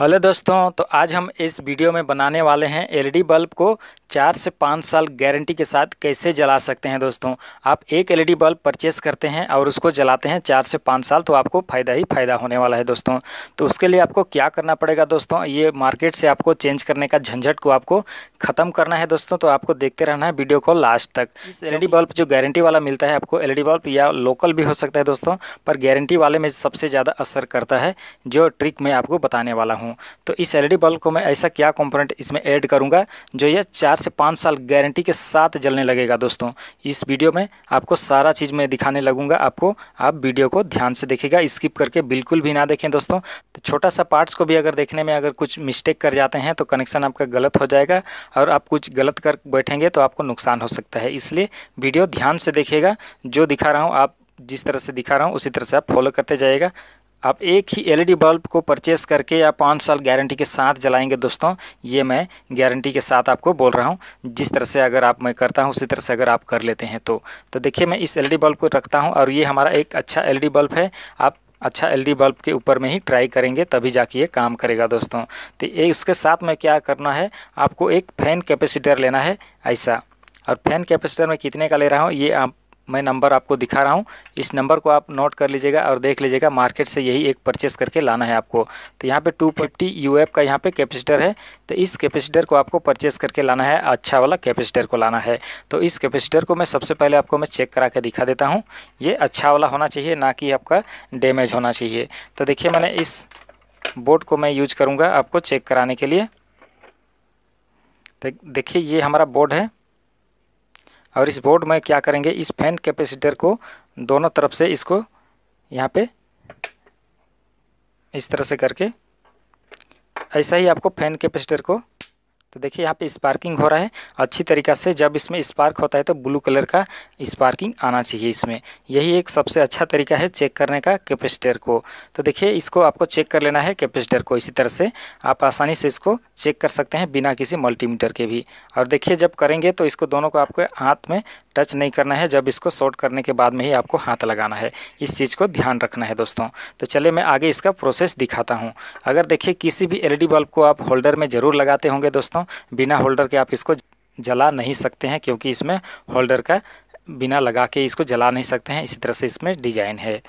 hello दोस्तों तो आज हम इस वीडियो में बनाने वाले हैं एलईडी बल्ब को चार से पाँच साल गारंटी के साथ कैसे जला सकते हैं दोस्तों आप एक एलईडी बल्ब परचेस करते हैं और उसको जलाते हैं चार से पाँच साल तो आपको फ़ायदा ही फ़ायदा होने वाला है दोस्तों तो उसके लिए आपको क्या करना पड़ेगा दोस्तों ये मार्केट से आपको चेंज करने का झंझट को आपको ख़त्म करना है दोस्तों तो आपको देखते रहना है वीडियो को लास्ट तक एल बल्ब जो गारंटी वाला मिलता है आपको एल बल्ब या लोकल भी हो सकता है दोस्तों पर गारंटी वाले में सबसे ज़्यादा असर करता है जो ट्रिक मैं आपको बताने वाला हूँ हूँ तो इस एल बल्ब को मैं ऐसा क्या कंपोनेंट इसमें ऐड करूँगा जो यह चार से पाँच साल गारंटी के साथ जलने लगेगा दोस्तों इस वीडियो में आपको सारा चीज़ मैं दिखाने लगूँगा आपको आप वीडियो को ध्यान से देखेगा स्किप करके बिल्कुल भी ना देखें दोस्तों तो छोटा सा पार्ट्स को भी अगर देखने में अगर कुछ मिस्टेक कर जाते हैं तो कनेक्शन आपका गलत हो जाएगा और आप कुछ गलत कर बैठेंगे तो आपको नुकसान हो सकता है इसलिए वीडियो ध्यान से देखेगा जो दिखा रहा हूँ आप जिस तरह से दिखा रहा हूँ उसी तरह से आप फॉलो करते जाएगा आप एक ही एलईडी बल्ब e को परचेस करके या पाँच साल गारंटी के साथ जलाएंगे दोस्तों ये मैं गारंटी के साथ आपको बोल रहा हूँ जिस तरह से अगर आप मैं करता हूँ उसी तरह से अगर आप कर लेते हैं तो तो देखिए मैं इस एलईडी बल्ब e को रखता हूँ और ये हमारा एक अच्छा एलईडी बल्ब e है आप अच्छा एलईडी बल्ब के ऊपर में ही ट्राई करेंगे तभी जाके ये काम करेगा दोस्तों तो ये उसके साथ में क्या करना है आपको एक फ़ैन कैपेसिटर लेना है ऐसा और फैन कैपेसिटर में कितने का ले रहा हूँ ये आप मैं नंबर आपको दिखा रहा हूँ इस नंबर को आप नोट कर लीजिएगा और देख लीजिएगा मार्केट से यही एक परचेस करके लाना है आपको तो यहाँ पे 250 फिफ्टी का यहाँ पे कैपेसिटर है तो इस कैपेसिटर को आपको परचेस करके लाना है अच्छा वाला कैपेसिटर को लाना है तो इस कैपेसिटर को मैं सबसे पहले आपको मैं चेक करा के दिखा देता हूँ ये अच्छा वाला होना चाहिए ना कि आपका डैमेज होना चाहिए तो देखिए मैंने इस बोर्ड को मैं यूज करूँगा आपको चेक कराने के लिए तो देखिए ये हमारा बोर्ड है और इस बोर्ड में क्या करेंगे इस फैन कैपेसिटर को दोनों तरफ से इसको यहाँ पे इस तरह से करके ऐसा ही आपको फैन कैपेसिटर को तो देखिए यहाँ पे स्पार्किंग हो रहा है अच्छी तरीक़ा से जब इसमें स्पार्क होता है तो ब्लू कलर का स्पार्किंग आना चाहिए इसमें यही एक सबसे अच्छा तरीका है चेक करने का कैपेसिटर को तो देखिए इसको आपको चेक कर लेना है कैपेसिटर को इसी तरह से आप आसानी से इसको चेक कर सकते हैं बिना किसी मल्टीमीटर के भी और देखिए जब करेंगे तो इसको दोनों को आपके हाथ में टच नहीं करना है जब इसको शॉर्ट करने के बाद में ही आपको हाथ लगाना है इस चीज़ को ध्यान रखना है दोस्तों तो चले मैं आगे इसका प्रोसेस दिखाता हूँ अगर देखिए किसी भी एल बल्ब e को आप होल्डर में ज़रूर लगाते होंगे दोस्तों बिना होल्डर के आप इसको जला नहीं सकते हैं क्योंकि इसमें होल्डर का बिना लगा के इसको जला नहीं सकते हैं इसी तरह से इसमें डिजाइन है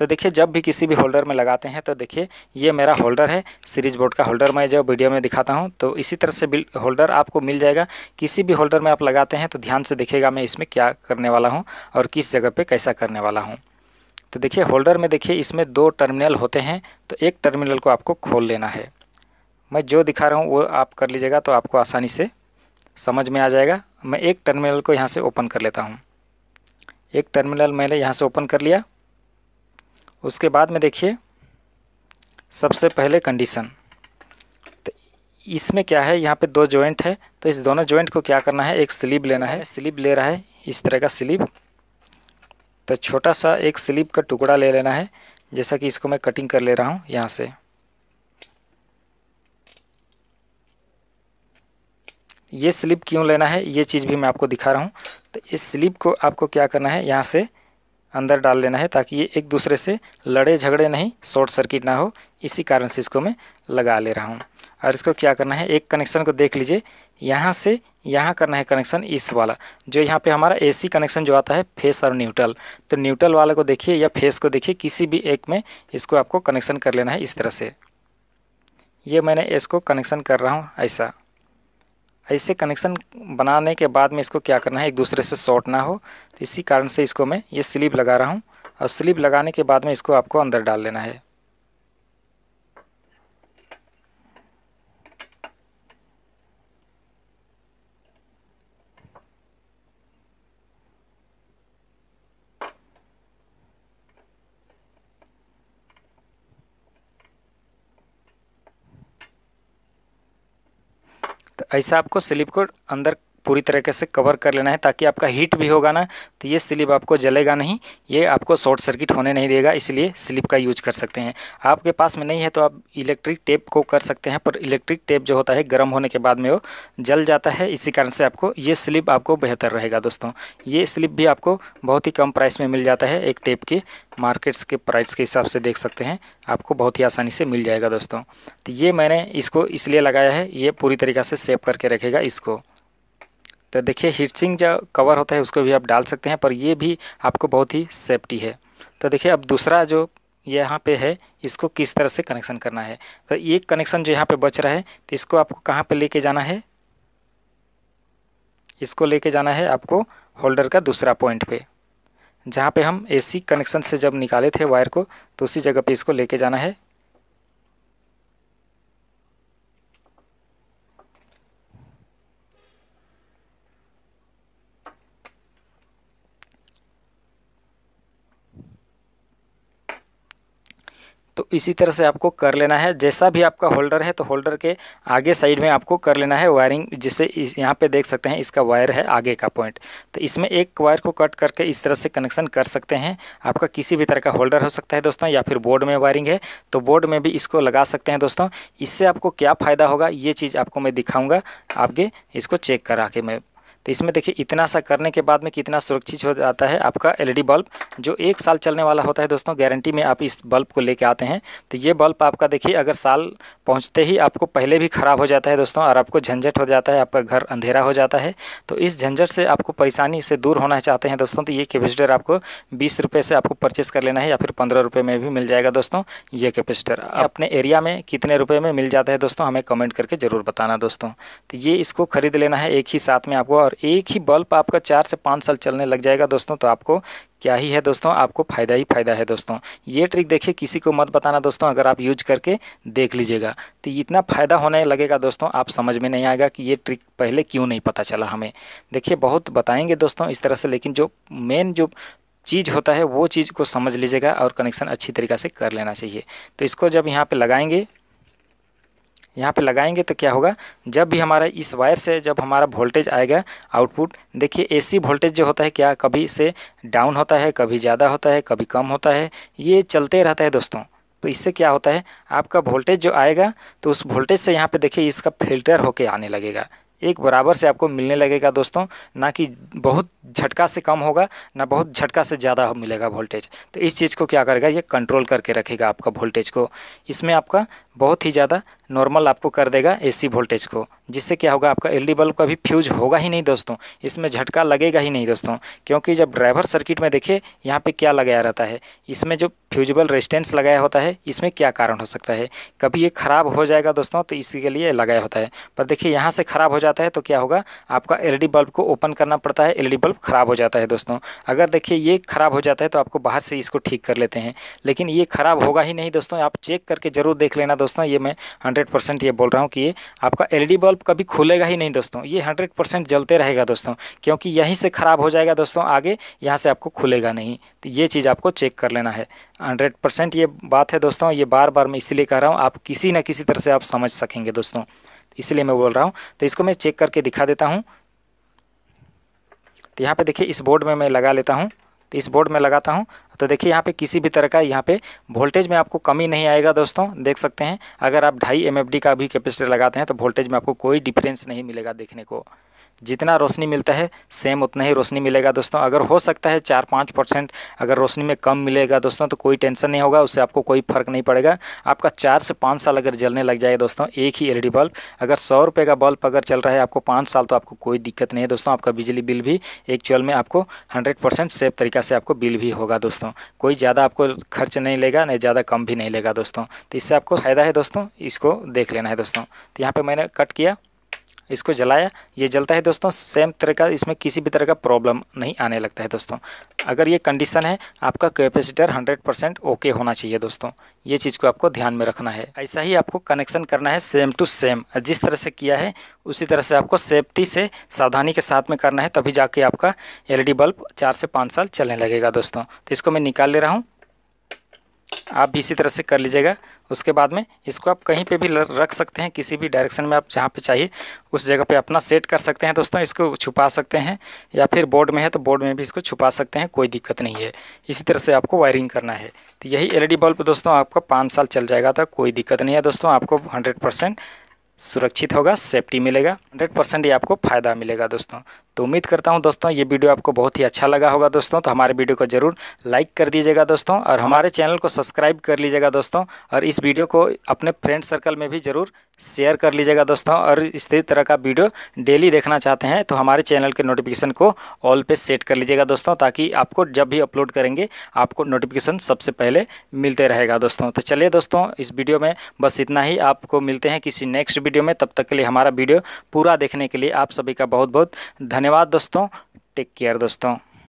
तो देखिए जब भी किसी भी होल्डर में लगाते हैं तो देखिए ये मेरा होल्डर है सीरीज बोर्ड का होल्डर मैं जब वीडियो में दिखाता हूँ तो इसी तरह से होल्डर आपको मिल जाएगा किसी भी होल्डर में आप लगाते हैं तो ध्यान से देखेगा मैं इसमें क्या करने वाला हूँ और किस जगह पर कैसा करने वाला हूँ तो देखिए होल्डर में देखिए इसमें दो टर्मिनल होते हैं तो एक टर्मिनल को आपको खोल लेना है मैं जो दिखा रहा हूँ वो आप कर लीजिएगा तो आपको आसानी से समझ में आ जाएगा मैं एक टर्मिनल को यहाँ से ओपन कर लेता हूँ एक टर्मिनल मैंने यहाँ से ओपन कर लिया उसके बाद में देखिए सबसे पहले कंडीशन तो इसमें क्या है यहाँ पे दो जॉइंट है तो इस दोनों जॉइंट को क्या करना है एक स्लीब लेना है स्लीब ले रहा है इस तरह का स्लीब तो छोटा सा एक स्लीब का टुकड़ा ले लेना है जैसा कि इसको मैं कटिंग कर ले रहा हूँ यहाँ से ये स्लिप क्यों लेना है ये चीज़ भी मैं आपको दिखा रहा हूँ तो इस स्लिप को आपको क्या करना है यहाँ से अंदर डाल लेना है ताकि ये एक दूसरे से लड़े झगड़े नहीं शॉर्ट सर्किट ना हो इसी कारण से इसको मैं लगा ले रहा हूँ और इसको क्या करना है एक कनेक्शन को देख लीजिए यहाँ से यहाँ करना है कनेक्शन इस वाला जो यहाँ पे हमारा एसी कनेक्शन जो आता है फेस और न्यूट्रल तो न्यूट्रल वाले को देखिए या फेस को देखिए किसी भी एक में इसको आपको कनेक्शन कर लेना है इस तरह से ये मैंने इसको कनेक्शन कर रहा हूँ ऐसा ऐसे कनेक्शन बनाने के बाद में इसको क्या करना है एक दूसरे से शॉर्ट ना हो तो इसी कारण से इसको मैं ये स्लीव लगा रहा हूँ और स्लीव लगाने के बाद में इसको आपको अंदर डाल लेना है ऐसा आपको स्लिप को अंदर पूरी तरीके से कवर कर लेना है ताकि आपका हीट भी होगा ना तो ये स्लिप आपको जलेगा नहीं ये आपको शॉर्ट सर्किट होने नहीं देगा इसलिए स्लिप का यूज कर सकते हैं आपके पास में नहीं है तो आप इलेक्ट्रिक टेप को कर सकते हैं पर इलेक्ट्रिक टेप जो होता है गर्म होने के बाद में वो जल जाता है इसी कारण से आपको ये स्लिप आपको बेहतर रहेगा दोस्तों ये स्लिप भी आपको बहुत ही कम प्राइस में मिल जाता है एक टेप के मार्केट्स के प्राइस के हिसाब से देख सकते हैं आपको बहुत ही आसानी से मिल जाएगा दोस्तों तो ये मैंने इसको इसलिए लगाया है ये पूरी तरीक़ा से सेव करके रखेगा इसको तो देखिए हीटसिंग जो कवर होता है उसको भी आप डाल सकते हैं पर ये भी आपको बहुत ही सेफ्टी है तो देखिए अब दूसरा जो यहाँ पे है इसको किस तरह से कनेक्शन करना है तो ये कनेक्शन जो यहाँ पे बच रहा है तो इसको आपको कहाँ पे लेके जाना है इसको लेके जाना है आपको होल्डर का दूसरा पॉइंट पे जहाँ पे हम एसी कनेक्शन से जब निकाले थे वायर को तो उसी जगह पे इसको लेके जाना है तो इसी तरह से आपको कर लेना है जैसा भी आपका होल्डर है तो होल्डर के आगे साइड में आपको कर लेना है वायरिंग जिसे यहाँ पे देख सकते हैं इसका वायर है आगे का पॉइंट तो इसमें एक वायर को कट करके इस तरह से कनेक्शन कर सकते हैं आपका किसी भी तरह का होल्डर हो सकता है दोस्तों या फिर बोर्ड में वायरिंग है तो बोर्ड में भी इसको लगा सकते हैं दोस्तों इससे आपको क्या फ़ायदा होगा ये चीज़ आपको मैं दिखाऊँगा आपके इसको चेक करा के मैं तो इसमें देखिए इतना सा करने के बाद में कितना सुरक्षित हो जाता है आपका एलईडी बल्ब जो एक साल चलने वाला होता है दोस्तों गारंटी में आप इस बल्ब को लेके आते हैं तो ये बल्ब आपका देखिए अगर साल पहुँचते ही आपको पहले भी ख़राब हो जाता है दोस्तों और आपको झंझट हो जाता है आपका घर अंधेरा हो जाता है तो इस झंझट से आपको परेशानी से दूर होना चाहते हैं दोस्तों तो ये कैपेसिटर आपको बीस रुपये से आपको परचेस कर लेना है या फिर पंद्रह रुपये में भी मिल जाएगा दोस्तों ये कैपेसिटर अपने एरिया में कितने रुपये में मिल जाता है दोस्तों हमें कमेंट करके ज़रूर बताना दोस्तों तो ये इसको खरीद लेना है एक ही साथ में आपको और एक ही बल्ब आपका चार से पाँच साल चलने लग जाएगा दोस्तों तो आपको क्या ही है दोस्तों आपको फ़ायदा ही फ़ायदा है दोस्तों ये ट्रिक देखिए किसी को मत बताना दोस्तों अगर आप यूज करके देख लीजिएगा तो इतना फ़ायदा होने लगेगा दोस्तों आप समझ में नहीं आएगा कि ये ट्रिक पहले क्यों नहीं पता चला हमें देखिए बहुत बताएंगे दोस्तों इस तरह से लेकिन जो मेन जो चीज़ होता है वो चीज़ को समझ लीजिएगा और कनेक्शन अच्छी तरीक़ा से कर लेना चाहिए तो इसको जब यहाँ पर लगाएंगे यहाँ पे लगाएंगे तो क्या होगा जब भी हमारा इस वायर से जब हमारा वोल्टेज आएगा आउटपुट देखिए एसी वोल्टेज जो होता है क्या कभी से डाउन होता है कभी ज़्यादा होता है कभी कम होता है ये चलते रहता है दोस्तों तो इससे क्या होता है आपका वोल्टेज जो आएगा तो उस वोल्टेज से यहाँ पे देखिए इसका फिल्टर होके आने लगेगा एक बराबर से आपको मिलने लगेगा दोस्तों ना कि बहुत झटका से कम होगा ना बहुत झटका से ज़्यादा मिलेगा वोल्टेज तो इस चीज़ को क्या करेगा ये कंट्रोल करके रखेगा आपका वोल्टेज को इसमें आपका बहुत ही ज़्यादा नॉर्मल आपको कर देगा एसी वोल्टेज को जिससे क्या होगा आपका एल बल्ब कभी फ्यूज होगा ही नहीं दोस्तों इसमें झटका लगेगा ही नहीं दोस्तों क्योंकि जब ड्राइवर सर्किट में देखिए यहाँ पे क्या लगाया रहता है इसमें जो फ्यूजबल रेजिस्टेंस लगाया होता है इसमें क्या कारण हो सकता है कभी ये ख़राब हो जाएगा दोस्तों तो इसी के लिए लगाया होता है पर देखिए यहाँ से ख़राब हो जाता है तो क्या होगा आपका एल बल्ब को ओपन करना पड़ता है एल बल्ब ख़राब हो जाता है दोस्तों अगर देखिए ये ख़राब हो जाता है तो आपको बाहर से इसको ठीक कर लेते हैं लेकिन ये ख़राब होगा ही नहीं दोस्तों आप चेक करके ज़रूर देख लेना दोस्तों ये मैं हंड्रेड ये बोल रहा हूँ कि ये आपका एल बल्ब कभी खुलेगा ही नहीं दोस्तों ये हंड्रेड परसेंट जलते रहेगा दोस्तों क्योंकि यहीं से ख़राब हो जाएगा दोस्तों आगे यहाँ से आपको खुलेगा नहीं तो ये चीज़ आपको चेक कर लेना है हंड्रेड परसेंट ये बात है दोस्तों ये बार बार मैं इसलिए कह रहा हूँ आप किसी न किसी तरह से आप समझ सकेंगे दोस्तों इसलिए मैं बोल रहा हूँ तो इसको मैं चेक करके दिखा देता हूँ तो यहाँ पर देखिए इस बोर्ड में मैं लगा लेता हूँ तो इस बोर्ड में लगाता हूँ तो देखिए यहाँ पे किसी भी तरह का यहाँ पे वोल्टेज में आपको कमी नहीं आएगा दोस्तों देख सकते हैं अगर आप ढाई एम का भी कैपेसिटर लगाते हैं तो वोल्टेज में आपको कोई डिफरेंस नहीं मिलेगा देखने को जितना रोशनी मिलता है सेम उतना ही रोशनी मिलेगा दोस्तों अगर हो सकता है चार पाँच परसेंट अगर रोशनी में कम मिलेगा दोस्तों तो कोई टेंशन नहीं होगा उससे आपको कोई फर्क नहीं पड़ेगा आपका चार से पाँच साल अगर जलने लग जाए दोस्तों एक ही एलईडी बल्ब अगर सौ रुपये का बल्ब अगर चल रहा है आपको पाँच साल तो आपको कोई दिक्कत नहीं है दोस्तों आपका बिजली बिल भी एक्चुअल में आपको हंड्रेड सेफ तरीका से आपको बिल भी होगा दोस्तों कोई ज़्यादा आपको खर्च नहीं लेगा नहीं ज़्यादा कम भी नहीं लेगा दोस्तों तो इससे आपको फ़ायदा है दोस्तों इसको देख लेना है दोस्तों तो यहाँ पर मैंने कट किया इसको जलाया ये जलता है दोस्तों सेम तरह का इसमें किसी भी तरह का प्रॉब्लम नहीं आने लगता है दोस्तों अगर ये कंडीशन है आपका कैपेसिटर 100 परसेंट ओके होना चाहिए दोस्तों ये चीज़ को आपको ध्यान में रखना है ऐसा ही आपको कनेक्शन करना है सेम टू सेम जिस तरह से किया है उसी तरह से आपको सेफ्टी से सावधानी के साथ में करना है तभी जाके आपका एल बल्ब e चार से पाँच साल चलने लगेगा दोस्तों तो इसको मैं निकाल ले रहा हूँ आप भी इसी तरह से कर लीजिएगा उसके बाद में इसको आप कहीं पे भी रख सकते हैं किसी भी डायरेक्शन में आप जहाँ पे चाहिए उस जगह पे अपना सेट कर सकते हैं दोस्तों इसको छुपा सकते हैं या फिर बोर्ड में है तो बोर्ड में भी इसको छुपा सकते हैं कोई दिक्कत नहीं है इसी तरह से आपको वायरिंग करना है तो यही एल बल्ब दोस्तों आपका पाँच साल चल जाएगा तो कोई दिक्कत नहीं है दोस्तों आपको हंड्रेड सुरक्षित होगा सेफ्टी मिलेगा हंड्रेड परसेंट ही आपको फ़ायदा मिलेगा दोस्तों तो उम्मीद करता हूँ दोस्तों ये वीडियो आपको बहुत ही अच्छा लगा होगा दोस्तों तो हमारे वीडियो को ज़रूर लाइक कर दीजिएगा दोस्तों और हमारे चैनल को सब्सक्राइब कर लीजिएगा दोस्तों और इस वीडियो को अपने फ्रेंड सर्कल में भी ज़रूर शेयर कर लीजिएगा दोस्तों और इसी तरह का वीडियो डेली देखना चाहते हैं तो हमारे चैनल के नोटिफिकेशन को ऑल पे सेट कर लीजिएगा दोस्तों ताकि आपको जब भी अपलोड करेंगे आपको नोटिफिकेशन सबसे पहले मिलते रहेगा दोस्तों तो चलिए दोस्तों इस वीडियो में बस इतना ही आपको मिलते हैं किसी नेक्स्ट वीडियो में तब तक के लिए हमारा वीडियो पूरा देखने के लिए आप सभी का बहुत बहुत धन्यवाद धन्यवाद दोस्तों टेक केयर दोस्तों